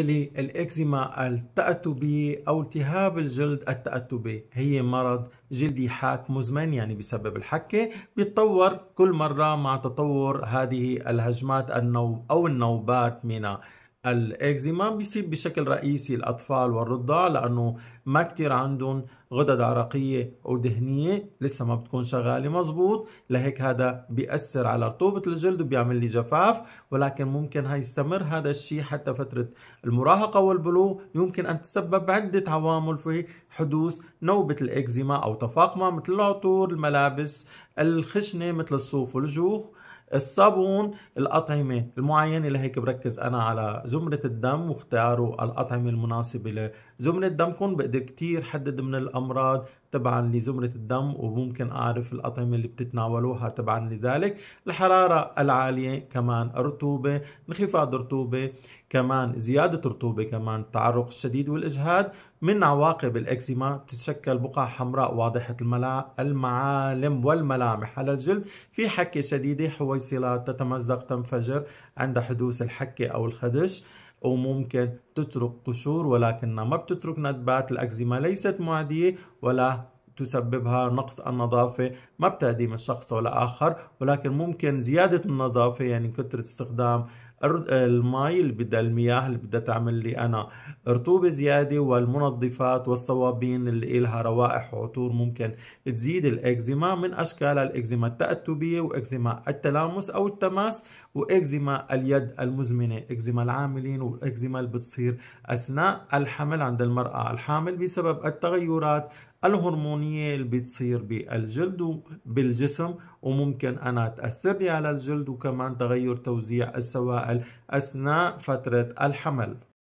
اللي الإكزيما التأتبي أو التهاب الجلد التأتبي هي مرض جلدي حاك مزمن يعني بسبب الحكة بيتطور كل مرة مع تطور هذه الهجمات النو أو النوبات من الاكزيما بيصيب بشكل رئيسي الاطفال والرضع لانه ما كتير عندهم غدد عرقيه ودهنيه لسه ما بتكون شغاله مزبوط لهيك هذا بياثر على رطوبه الجلد وبيعمل لي جفاف ولكن ممكن هيستمر هذا الشيء حتى فتره المراهقه والبلوغ يمكن ان تسبب عده عوامل في حدوث نوبه الاكزيما او تفاقمها مثل العطور الملابس الخشنه مثل الصوف والجوخ الصابون الأطعمة المعينة لهيك بركز أنا على زمرة الدم واختاروا الأطعمة المناسبة لزمرة دمكم بقدر كتير حدد من الأمراض تبعا لزمرة الدم وممكن أعرف الأطعمة اللي بتتناولوها تبعا لذلك الحرارة العالية كمان الرطوبة انخفاض رطوبة كمان زيادة رطوبة كمان التعرق الشديد والإجهاد من عواقب الإكزيما بتتشكل بقع حمراء واضحة المعالم والملامح على الجلد في حكة شديدة حويصلات تتمزق تنفجر عند حدوث الحكة أو الخدش ممكن تترك قشور ولكنها ما بتترك ندبات الأكزيما ليست معدية ولا تسببها نقص النظافة ما بتأدي من شخص ولا آخر ولكن ممكن زيادة النظافة يعني كثرة استخدام المي اللي بدها المياه اللي بدها تعمل لي انا رطوبه زياده والمنظفات والصوابين اللي إلها روائح وعطور ممكن تزيد الاكزيما من اشكالها الاكزيما التأتبيه واكزيما التلامس او التماس واكزيما اليد المزمنه اكزيما العاملين واكزيما اللي بتصير اثناء الحمل عند المراه الحامل بسبب التغيرات الهرمونية اللي بتصير بالجلد بالجسم وممكن أنا تأثر لي على الجلد وكمان تغير توزيع السوائل أثناء فترة الحمل